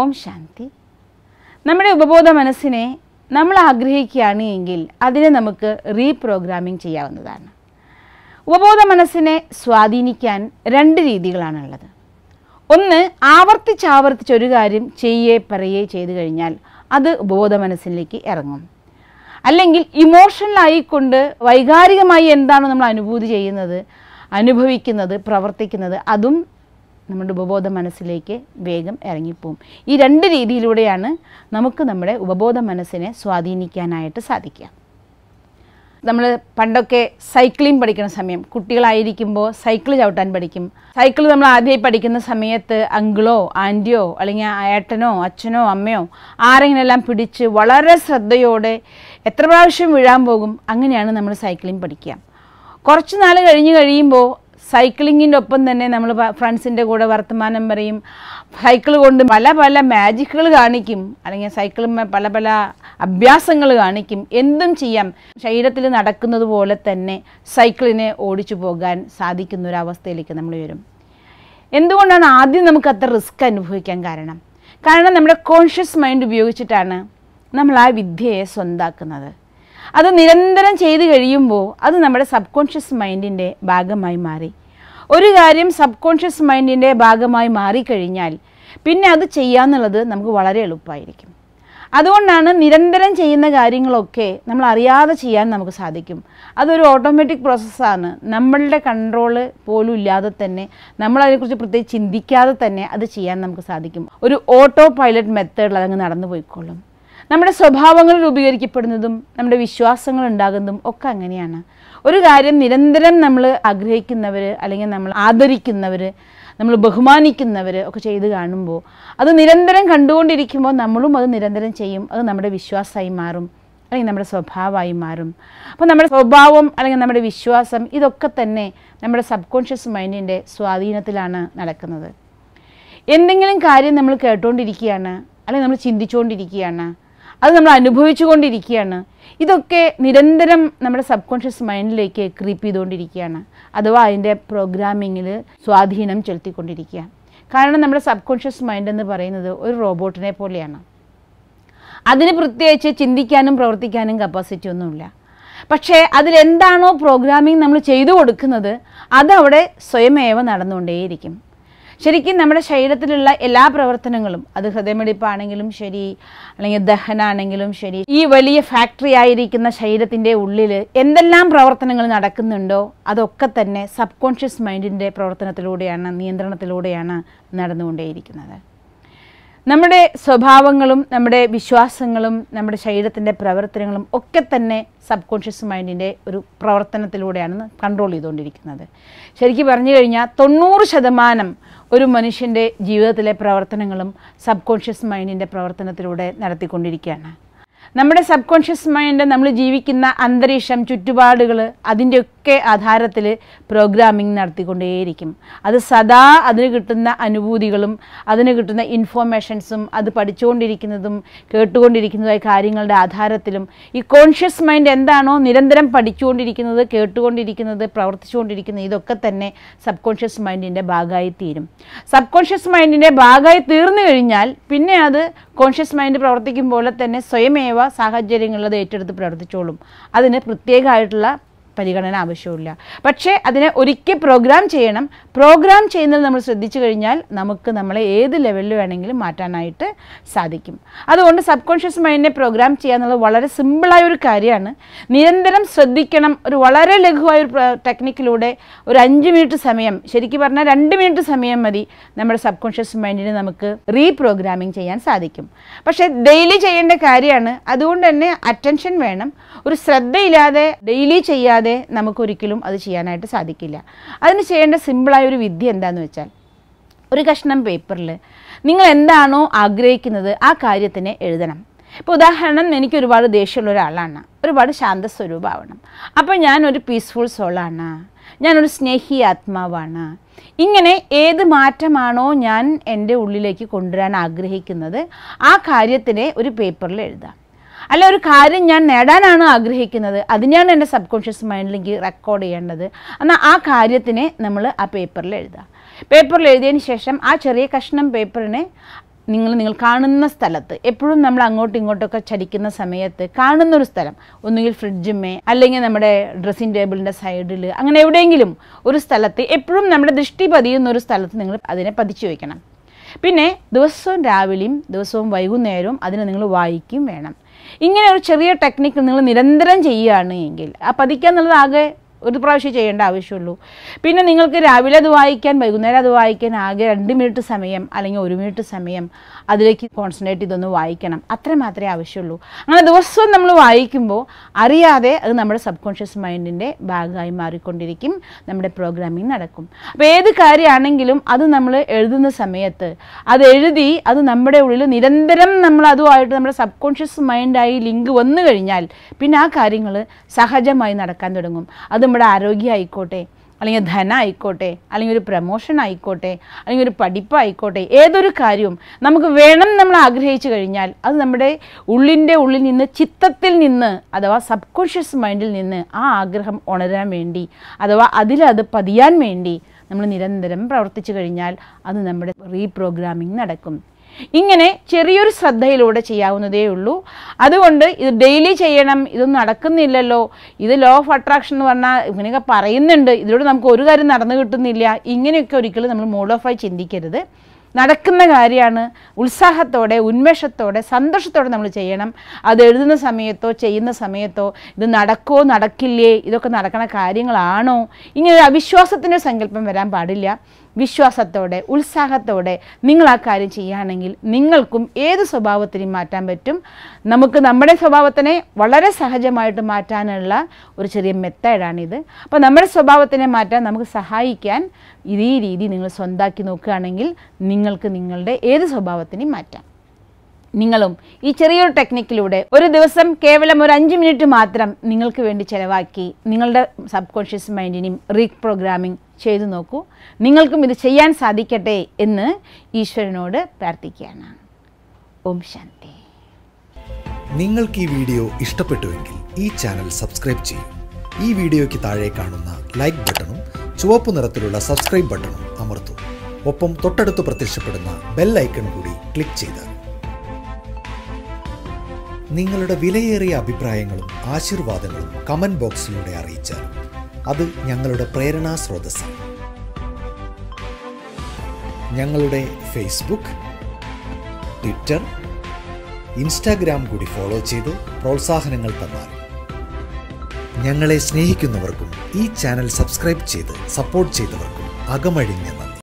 ഓം ശാന്തി നമ്മുടെ ഉപബോധ മനസ്സിനെ നമ്മൾ ആഗ്രഹിക്കുകയാണ് എങ്കിൽ അതിനെ നമുക്ക് റീപ്രോഗ്രാമിംഗ് ചെയ്യാവുന്നതാണ് ഉപബോധ മനസ്സിനെ സ്വാധീനിക്കാൻ രണ്ട് രീതികളാണുള്ളത് ഒന്ന് ആവർത്തിച്ചാവർത്തിച്ചൊരു ഒരു കാര്യം ചെയ്യേ പറയേ ചെയ്തു കഴിഞ്ഞാൽ അത് ഉപബോധ മനസ്സിലേക്ക് ഇറങ്ങും അല്ലെങ്കിൽ ഇമോഷണലായിക്കൊണ്ട് വൈകാരികമായി എന്താണ് നമ്മൾ അനുഭൂതി ചെയ്യുന്നത് അനുഭവിക്കുന്നത് പ്രവർത്തിക്കുന്നത് അതും നമ്മുടെ ഉപബോധ മനസ്സിലേക്ക് വേഗം ഇറങ്ങിപ്പോവും ഈ രണ്ട് രീതിയിലൂടെയാണ് നമുക്ക് നമ്മുടെ ഉപബോധ മനസ്സിനെ സ്വാധീനിക്കാനായിട്ട് സാധിക്കുക നമ്മൾ പണ്ടൊക്കെ സൈക്ലിംഗ് പഠിക്കുന്ന സമയം കുട്ടികളായിരിക്കുമ്പോൾ സൈക്കിൾ ചവിട്ടാൻ പഠിക്കും സൈക്കിൾ നമ്മൾ ആദ്യമായി പഠിക്കുന്ന സമയത്ത് അങ്കിളോ ആൻറ്റിയോ അല്ലെങ്കിൽ ഏട്ടനോ അച്ഛനോ അമ്മയോ ആരെങ്കിലെല്ലാം പിടിച്ച് വളരെ ശ്രദ്ധയോടെ എത്ര പ്രാവശ്യം വീഴാൻ പോകും അങ്ങനെയാണ് നമ്മൾ സൈക്ലിംഗ് പഠിക്കുക കുറച്ച് നാൾ കഴിഞ്ഞ് കഴിയുമ്പോൾ സൈക്ലിങ്ങിൻ്റെ ഒപ്പം തന്നെ നമ്മൾ ഫ്രണ്ട്സിൻ്റെ കൂടെ വർത്തമാനം പറയും സൈക്കിൾ കൊണ്ട് പല പല മാജിക്കുകൾ കാണിക്കും അല്ലെങ്കിൽ സൈക്കിളിന്മേ പല പല അഭ്യാസങ്ങൾ കാണിക്കും എന്തും ചെയ്യാം ശരീരത്തിൽ നടക്കുന്നത് പോലെ തന്നെ സൈക്കിളിനെ ഓടിച്ചു പോകാൻ സാധിക്കുന്ന ഒരു അവസ്ഥയിലേക്ക് നമ്മൾ വരും എന്തുകൊണ്ടാണ് ആദ്യം നമുക്ക് അത്ര റിസ്ക് അനുഭവിക്കാൻ കാരണം കാരണം നമ്മുടെ കോൺഷ്യസ് മൈൻഡ് ഉപയോഗിച്ചിട്ടാണ് നമ്മൾ ആ വിദ്യയെ സ്വന്താക്കുന്നത് അത് നിരന്തരം ചെയ്തു കഴിയുമ്പോൾ അത് നമ്മുടെ സബ് കോൺഷ്യസ് മൈൻഡിൻ്റെ ഭാഗമായി മാറി ഒരു കാര്യം സബ് കോൺഷ്യസ് മൈൻഡിൻ്റെ ഭാഗമായി മാറിക്കഴിഞ്ഞാൽ പിന്നെ അത് ചെയ്യാന്നുള്ളത് നമുക്ക് വളരെ എളുപ്പമായിരിക്കും അതുകൊണ്ടാണ് നിരന്തരം ചെയ്യുന്ന കാര്യങ്ങളൊക്കെ നമ്മൾ അറിയാതെ ചെയ്യാൻ നമുക്ക് സാധിക്കും അതൊരു ഓട്ടോമാറ്റിക് പ്രോസസ്സാണ് നമ്മളുടെ കൺട്രോള് പോലും ഇല്ലാതെ തന്നെ നമ്മൾ അതിനെക്കുറിച്ച് പ്രത്യേകിച്ച് ചിന്തിക്കാതെ തന്നെ അത് ചെയ്യാൻ നമുക്ക് സാധിക്കും ഒരു ഓട്ടോ പൈലറ്റ് മെത്തേഡിൽ അതങ്ങ് നടന്നു പോയിക്കോളും നമ്മുടെ സ്വഭാവങ്ങൾ രൂപീകരിക്കപ്പെടുന്നതും നമ്മുടെ വിശ്വാസങ്ങൾ ഉണ്ടാകുന്നതും ഒക്കെ അങ്ങനെയാണ് ഒരു കാര്യം നിരന്തരം നമ്മൾ ആഗ്രഹിക്കുന്നവർ അല്ലെങ്കിൽ നമ്മൾ ആദരിക്കുന്നവർ നമ്മൾ ബഹുമാനിക്കുന്നവർ ഒക്കെ ചെയ്ത് കാണുമ്പോൾ അത് നിരന്തരം കണ്ടുകൊണ്ടിരിക്കുമ്പോൾ നമ്മളും അത് നിരന്തരം ചെയ്യും അത് നമ്മുടെ വിശ്വാസമായി മാറും അല്ലെങ്കിൽ നമ്മുടെ സ്വഭാവമായി മാറും അപ്പോൾ നമ്മുടെ സ്വഭാവം അല്ലെങ്കിൽ നമ്മുടെ വിശ്വാസം ഇതൊക്കെ തന്നെ നമ്മുടെ സബ് കോൺഷ്യസ് മൈൻഡിൻ്റെ സ്വാധീനത്തിലാണ് നടക്കുന്നത് എന്തെങ്കിലും കാര്യം നമ്മൾ കേട്ടുകൊണ്ടിരിക്കുകയാണ് അല്ലെങ്കിൽ നമ്മൾ ചിന്തിച്ചുകൊണ്ടിരിക്കുകയാണ് അത് നമ്മൾ അനുഭവിച്ചുകൊണ്ടിരിക്കുകയാണ് ഇതൊക്കെ നിരന്തരം നമ്മുടെ സബ് കോൺഷ്യസ് മൈൻഡിലേക്ക് ക്രീപ്പ് ചെയ്തുകൊണ്ടിരിക്കുകയാണ് അഥവാ അതിൻ്റെ പ്രോഗ്രാമിങ്ങിൽ സ്വാധീനം ചെലുത്തിക്കൊണ്ടിരിക്കുകയാണ് കാരണം നമ്മുടെ സബ് കോൺഷ്യസ് മൈൻഡ് എന്ന് പറയുന്നത് ഒരു റോബോട്ടിനെ പോലെയാണ് അതിന് പ്രത്യേകിച്ച് ചിന്തിക്കാനും പ്രവർത്തിക്കാനും കപ്പാസിറ്റി ഒന്നുമില്ല പക്ഷേ അതിലെന്താണോ പ്രോഗ്രാമിംഗ് നമ്മൾ ചെയ്തു കൊടുക്കുന്നത് അതവിടെ സ്വയമേവ നടന്നുകൊണ്ടേയിരിക്കും ശരിക്കും നമ്മുടെ ശരീരത്തിലുള്ള എല്ലാ പ്രവർത്തനങ്ങളും അത് ഹൃദയമിടിപ്പാണെങ്കിലും ശരി അല്ലെങ്കിൽ ദഹനാണെങ്കിലും ശരി ഈ വലിയ ഫാക്ടറി ആയിരിക്കുന്ന ശരീരത്തിൻ്റെ ഉള്ളിൽ എന്തെല്ലാം പ്രവർത്തനങ്ങൾ നടക്കുന്നുണ്ടോ അതൊക്കെ തന്നെ സബ് കോൺഷ്യസ് മൈൻഡിൻ്റെ പ്രവർത്തനത്തിലൂടെയാണ് നിയന്ത്രണത്തിലൂടെയാണ് നടന്നുകൊണ്ടേയിരിക്കുന്നത് നമ്മുടെ സ്വഭാവങ്ങളും നമ്മുടെ വിശ്വാസങ്ങളും നമ്മുടെ ശരീരത്തിൻ്റെ പ്രവർത്തനങ്ങളും ഒക്കെ തന്നെ സബ് കോൺഷ്യസ് മൈൻഡിൻ്റെ ഒരു പ്രവർത്തനത്തിലൂടെയാണ് കൺട്രോൾ ചെയ്തുകൊണ്ടിരിക്കുന്നത് ശരിക്കും പറഞ്ഞു കഴിഞ്ഞാൽ തൊണ്ണൂറ് ശതമാനം ഒരു മനുഷ്യൻ്റെ ജീവിതത്തിലെ പ്രവർത്തനങ്ങളും സബ് കോൺഷ്യസ് മൈൻഡിൻ്റെ പ്രവർത്തനത്തിലൂടെ നടത്തിക്കൊണ്ടിരിക്കുകയാണ് നമ്മുടെ സബ് കോൺഷ്യസ് മൈൻഡ് നമ്മൾ ജീവിക്കുന്ന അന്തരീക്ഷം ചുറ്റുപാടുകൾ അതിൻ്റെ ഒക്കെ ആധാരത്തിൽ പ്രോഗ്രാമിംഗ് നടത്തിക്കൊണ്ടേയിരിക്കും അത് സദാ അതിന് കിട്ടുന്ന അനുഭൂതികളും അതിന് കിട്ടുന്ന ഇൻഫോർമേഷൻസും അത് പഠിച്ചുകൊണ്ടിരിക്കുന്നതും കേട്ടുകൊണ്ടിരിക്കുന്നതായ കാര്യങ്ങളുടെ ആധാരത്തിലും ഈ കോൺഷ്യസ് മൈൻഡ് എന്താണോ നിരന്തരം പഠിച്ചുകൊണ്ടിരിക്കുന്നത് കേട്ടുകൊണ്ടിരിക്കുന്നത് പ്രവർത്തിച്ചുകൊണ്ടിരിക്കുന്നത് ഇതൊക്കെ തന്നെ സബ് കോൺഷ്യസ് മൈൻഡിൻ്റെ ഭാഗമായി തീരും സബ് കോൺഷ്യസ് മൈൻഡിൻ്റെ ഭാഗമായി തീർന്നു കഴിഞ്ഞാൽ പിന്നെ അത് കോൺഷ്യസ് മൈൻഡ് പ്രവർത്തിക്കും പോലെ തന്നെ സ്വയമേവ സാഹചര്യങ്ങളത് ഏറ്റെടുത്ത് പ്രവർത്തിച്ചോളും അതിന് പ്രത്യേകമായിട്ടുള്ള പരിഗണന ആവശ്യമില്ല പക്ഷേ അതിനെ ഒരിക്കൽ പ്രോഗ്രാം ചെയ്യണം പ്രോഗ്രാം ചെയ്യുന്നത് നമ്മൾ ശ്രദ്ധിച്ചു കഴിഞ്ഞാൽ നമുക്ക് നമ്മളെ ഏത് ലെവലിൽ വേണമെങ്കിലും മാറ്റാനായിട്ട് സാധിക്കും അതുകൊണ്ട് സബ് കോൺഷ്യസ് മൈൻഡിനെ പ്രോഗ്രാം ചെയ്യുക എന്നുള്ളത് വളരെ സിമ്പിളായ ഒരു കാര്യമാണ് നിരന്തരം ശ്രദ്ധിക്കണം ഒരു വളരെ ലഘുവായ ഒരു ടെക്നിക്കിലൂടെ ഒരു അഞ്ച് മിനിറ്റ് സമയം ശരിക്കും പറഞ്ഞാൽ രണ്ട് മിനിറ്റ് സമയം മതി നമ്മുടെ സബ് കോൺഷ്യസ് മൈൻഡിനെ നമുക്ക് റീപ്രോഗ്രാമിംഗ് ചെയ്യാൻ സാധിക്കും പക്ഷേ ഡെയിലി ചെയ്യേണ്ട കാര്യമാണ് അതുകൊണ്ട് തന്നെ അറ്റൻഷൻ വേണം ഒരു ശ്രദ്ധയില്ലാതെ ഡെയിലി ചെയ്യാതെ അല്ലാതെ നമുക്കൊരിക്കലും അത് ചെയ്യാനായിട്ട് സാധിക്കില്ല അതിന് ചെയ്യേണ്ട സിമ്പിളായ ഒരു വിദ്യ എന്താണെന്ന് വെച്ചാൽ ഒരു കഷ്ണം പേപ്പറിൽ നിങ്ങൾ എന്താണോ ആഗ്രഹിക്കുന്നത് ആ കാര്യത്തിനെ എഴുതണം ഇപ്പോൾ ഉദാഹരണം എനിക്ക് ഒരുപാട് ദേഷ്യമുള്ള ഒരാളാണ് ഒരുപാട് ശാന്ത സ്വരൂപമാവണം അപ്പോൾ ഞാനൊരു പീസ്ഫുൾ സോളാണ് ഞാനൊരു സ്നേഹി ആത്മാവാണ് ഇങ്ങനെ ഏത് മാറ്റമാണോ ഞാൻ എൻ്റെ ഉള്ളിലേക്ക് കൊണ്ടുവരാൻ ആഗ്രഹിക്കുന്നത് ആ കാര്യത്തിനെ ഒരു പേപ്പറിൽ എഴുതാം അല്ല ഒരു കാര്യം ഞാൻ നേടാനാണ് ആഗ്രഹിക്കുന്നത് അതിനെയാണ് എൻ്റെ സബ് കോൺഷ്യസ് മൈൻഡിലേക്ക് റെക്കോർഡ് ചെയ്യേണ്ടത് എന്നാൽ ആ കാര്യത്തിനെ നമ്മൾ ആ പേപ്പറിൽ എഴുതുക പേപ്പറിൽ എഴുതിയതിന് ശേഷം ആ ചെറിയ കഷ്ണം പേപ്പറിനെ നിങ്ങൾ നിങ്ങൾ കാണുന്ന സ്ഥലത്ത് എപ്പോഴും നമ്മൾ അങ്ങോട്ടും ഇങ്ങോട്ടൊക്കെ ചലിക്കുന്ന സമയത്ത് കാണുന്ന ഒരു സ്ഥലം ഒന്നുകിൽ ഫ്രിഡ്ജുമേ അല്ലെങ്കിൽ നമ്മുടെ ഡ്രസ്സിംഗ് ടേബിളിൻ്റെ സൈഡിൽ അങ്ങനെ എവിടെയെങ്കിലും ഒരു സ്ഥലത്ത് എപ്പോഴും നമ്മുടെ ദൃഷ്ടി പതിയുന്ന ഒരു സ്ഥലത്ത് നിങ്ങൾ അതിനെ പതിച്ചു വയ്ക്കണം പിന്നെ ദിവസവും രാവിലെയും ദിവസവും വൈകുന്നേരവും അതിനെ നിങ്ങൾ വായിക്കും വേണം ഇങ്ങനെ ഒരു ചെറിയ ടെക്നിക്ക് നിങ്ങൾ നിരന്തരം ചെയ്യുകയാണ് എങ്കിൽ ആ പതിക്കുക എന്നുള്ളത് ആകെ ഒരു പ്രാവശ്യം ചെയ്യേണ്ട ആവശ്യമുള്ളൂ പിന്നെ നിങ്ങൾക്ക് രാവിലെ അത് വായിക്കാൻ വൈകുന്നേരം അത് വായിക്കാൻ ആകെ രണ്ട് മിനിറ്റ് സമയം അല്ലെങ്കിൽ ഒരു മിനിറ്റ് സമയം അതിലേക്ക് കോൺസെൻട്രേറ്റ് ചെയ്തൊന്ന് വായിക്കണം അത്ര മാത്രമേ ആവശ്യമുള്ളൂ അങ്ങനെ ദിവസവും നമ്മൾ വായിക്കുമ്പോൾ അറിയാതെ അത് നമ്മുടെ സബ് കോൺഷ്യസ് മൈൻഡിൻ്റെ ഭാഗമായി മാറിക്കൊണ്ടിരിക്കും നമ്മുടെ പ്രോഗ്രാമിംഗ് നടക്കും അപ്പോൾ ഏത് കാര്യമാണെങ്കിലും അത് നമ്മൾ എഴുതുന്ന സമയത്ത് അത് എഴുതി അത് നമ്മുടെ ഉള്ളിൽ നിരന്തരം നമ്മൾ അതുമായിട്ട് നമ്മുടെ സബ് കോൺഷ്യസ് മൈൻഡായി ലിങ്ക് വന്നു കഴിഞ്ഞാൽ പിന്നെ ആ കാര്യങ്ങൾ സഹജമായി നടക്കാൻ തുടങ്ങും അത് നമ്മുടെ ആരോഗ്യം ആയിക്കോട്ടെ അല്ലെങ്കിൽ ധന ആയിക്കോട്ടെ അല്ലെങ്കിൽ ഒരു പ്രമോഷൻ ആയിക്കോട്ടെ അല്ലെങ്കിൽ ഒരു പഠിപ്പായിക്കോട്ടെ ഏതൊരു കാര്യവും നമുക്ക് വേണം നമ്മൾ ആഗ്രഹിച്ചു കഴിഞ്ഞാൽ അത് നമ്മുടെ ഉള്ളിൻ്റെ ഉള്ളിൽ നിന്ന് ചിത്തത്തിൽ നിന്ന് അഥവാ സബ് കോൺഷ്യസ് മൈൻഡിൽ നിന്ന് ആ ആഗ്രഹം ഉണരാൻ വേണ്ടി അഥവാ അതിലത് പതിയാൻ വേണ്ടി നമ്മൾ നിരന്തരം പ്രവർത്തിച്ചു കഴിഞ്ഞാൽ അത് നമ്മുടെ റീപ്രോഗ്രാമിംഗ് നടക്കും ഇങ്ങനെ ചെറിയൊരു ശ്രദ്ധയിലൂടെ ചെയ്യാവുന്നതേ ഉള്ളൂ അതുകൊണ്ട് ഇത് ഡെയിലി ചെയ്യണം ഇതൊന്നും നടക്കുന്നില്ലല്ലോ ഇത് ലോ ഓഫ് അട്രാക്ഷൻ എന്ന് പറഞ്ഞാൽ ഇങ്ങനെയൊക്കെ പറയുന്നുണ്ട് ഇതിലൂടെ നമുക്ക് ഒരു കാര്യം നടന്നു കിട്ടുന്നില്ല ഇങ്ങനെയൊക്കെ ഒരിക്കലും നമ്മൾ മോഡ് ഓഫായി ചിന്തിക്കരുത് നടക്കുന്ന കാര്യമാണ് ഉത്സാഹത്തോടെ ഉന്മേഷത്തോടെ സന്തോഷത്തോടെ നമ്മൾ ചെയ്യണം അത് എഴുതുന്ന സമയത്തോ ചെയ്യുന്ന സമയത്തോ ഇത് നടക്കോ നടക്കില്ലേ ഇതൊക്കെ നടക്കണ കാര്യങ്ങളാണോ ഇങ്ങനെ ഒരു അവിശ്വാസത്തിൻ്റെ സങ്കല്പം വരാൻ പാടില്ല വിശ്വാസത്തോടെ ഉത്സാഹത്തോടെ നിങ്ങൾ ആ കാര്യം ചെയ്യുകയാണെങ്കിൽ നിങ്ങൾക്കും ഏത് സ്വഭാവത്തിനും മാറ്റാൻ പറ്റും നമുക്ക് നമ്മുടെ സ്വഭാവത്തിനെ വളരെ സഹജമായിട്ട് മാറ്റാനുള്ള ഒരു ചെറിയ മെത്തേഡാണിത് അപ്പോൾ നമ്മുടെ സ്വഭാവത്തിനെ മാറ്റാൻ നമുക്ക് സഹായിക്കാൻ ഇതേ രീതി നിങ്ങൾ സ്വന്താക്കി നോക്കുകയാണെങ്കിൽ നിങ്ങൾ നിങ്ങൾക്ക് നിങ്ങളുടെ ഏത് സ്വഭാവത്തിനെയും മാറ്റാം നിങ്ങളും ഈ ചെറിയൊരു ടെക്നിക്കിലൂടെ ഒരു ദിവസം കേവലം ഒരു അഞ്ച് മിനിറ്റ് മാത്രം നിങ്ങൾക്ക് വേണ്ടി ചിലവാക്കി നിങ്ങളുടെ സബ് കോൺഷ്യസ് മൈൻഡിനെയും റീപ്രോഗ്രാമിംഗ് ചെയ്തു നോക്കൂ നിങ്ങൾക്കും ഇത് ചെയ്യാൻ സാധിക്കട്ടെ എന്ന് ഈശ്വരനോട് പ്രാർത്ഥിക്കുകയാണ് ഓം ശാന്തി നിങ്ങൾക്ക് ഈ വീഡിയോ ഇഷ്ടപ്പെട്ടുവെങ്കിൽ ഈ ചാനൽ സബ്സ്ക്രൈബ് ചെയ്യൂ ഈ വീഡിയോയ്ക്ക് താഴെ കാണുന്ന ലൈക്ക് ബട്ടണും ചുവപ്പ് നിറത്തിലുള്ള സബ്സ്ക്രൈബ് ബട്ടണും അമർത്തും ഒപ്പം തൊട്ടടുത്ത് പ്രത്യക്ഷപ്പെടുന്ന ബെൽ ഐക്കൺ കൂടി ക്ലിക്ക് ചെയ്ത് നിങ്ങളുടെ വിലയേറിയ അഭിപ്രായങ്ങളും ആശീർവാദങ്ങളും കമൻറ്റ് ബോക്സിലൂടെ അറിയിച്ചാൽ അത് ഞങ്ങളുടെ പ്രേരണാ സ്രോതസ്സാണ് ഞങ്ങളുടെ ഫേസ്ബുക്ക് ട്വിറ്റർ ഇൻസ്റ്റാഗ്രാം കൂടി ഫോളോ ചെയ്ത് പ്രോത്സാഹനങ്ങൾ തന്നാൽ ഞങ്ങളെ സ്നേഹിക്കുന്നവർക്കും ഈ ചാനൽ സബ്സ്ക്രൈബ് ചെയ്ത് സപ്പോർട്ട് ചെയ്തവർക്കും അകമഴിഞ്ഞ നന്ദി